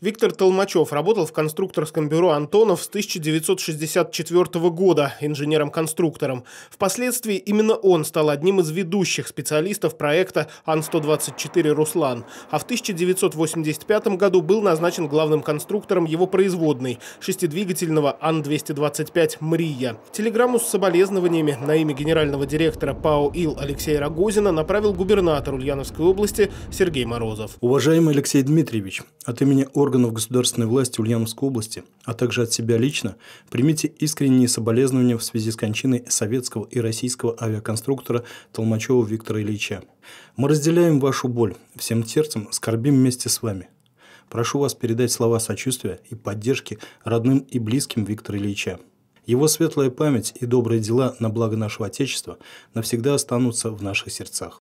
Виктор Толмачев работал в конструкторском бюро «Антонов» с 1964 года инженером-конструктором. Впоследствии именно он стал одним из ведущих специалистов проекта «Ан-124 Руслан», а в 1985 году был назначен главным конструктором его производной – шестидвигательного «Ан-225 Мрия». Телеграмму с соболезнованиями на имя генерального директора ПАО «Ил» Алексея Рогозина направил губернатор Ульяновской области Сергей Морозов. Уважаемый Алексей Дмитриевич, от имени ОР органов государственной власти Ульяновской области, а также от себя лично, примите искренние соболезнования в связи с кончиной советского и российского авиаконструктора Толмачева Виктора Ильича. Мы разделяем вашу боль, всем сердцем скорбим вместе с вами. Прошу вас передать слова сочувствия и поддержки родным и близким Виктора Ильича. Его светлая память и добрые дела на благо нашего Отечества навсегда останутся в наших сердцах.